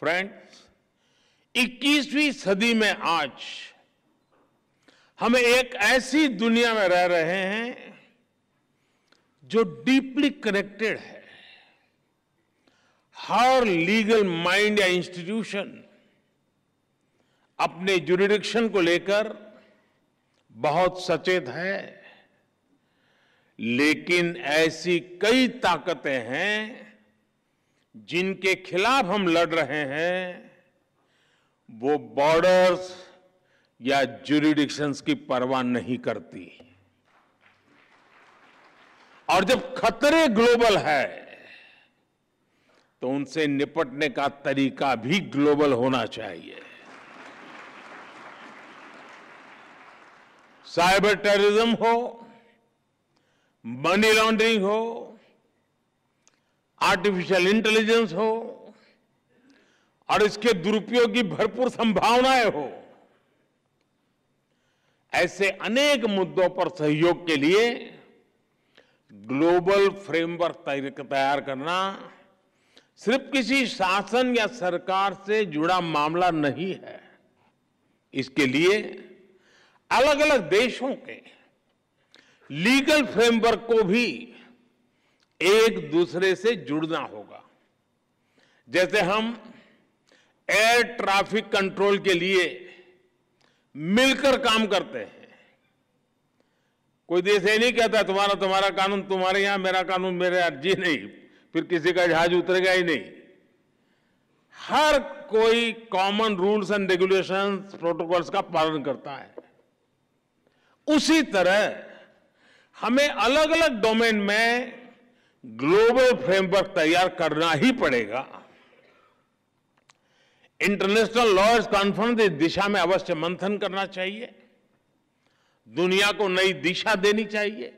friends 21वीं सदी में आज हम एक ऐसी दुनिया में रह रहे हैं जो डीपली कनेक्टेड है हर लीगल माइंड या इंस्टीट्यूशन अपने जुरिडिक्शन को लेकर बहुत सचेत है लेकिन ऐसी कई ताकतें हैं जिनके खिलाफ हम लड़ रहे हैं वो बॉर्डर्स या जुरिडिक्शंस की परवाह नहीं करती और जब खतरे ग्लोबल है तो उनसे निपटने का तरीका भी ग्लोबल होना चाहिए साइबर टेररिज्म हो मनी लॉन्ड्रिंग हो आर्टिफिशियल इंटेलिजेंस हो और इसके दुरुपयोग की भरपूर संभावनाएं हो ऐसे अनेक मुद्दों पर सहयोग के लिए ग्लोबल फ्रेमवर्क तैयार करना सिर्फ किसी शासन या सरकार से जुड़ा मामला नहीं है इसके लिए अलग अलग देशों के लीगल फ्रेमवर्क को भी एक दूसरे से जुड़ना होगा जैसे हम एयर ट्रैफिक कंट्रोल के लिए मिलकर काम करते हैं कोई देश ये नहीं कहता तुम्हारा तुम्हारा कानून तुम्हारे यहां मेरा कानून मेरे यहां जी नहीं फिर किसी का जहाज उतरेगा ही नहीं हर कोई common rules and regulations protocols का पालन करता है उसी तरह हमें अलग अलग डोमेन में ग्लोबल फ्रेमवर्क तैयार करना ही पड़ेगा इंटरनेशनल लॉयर्स कॉन्फ्रेंस इस दिशा में अवश्य मंथन करना चाहिए दुनिया को नई दिशा देनी चाहिए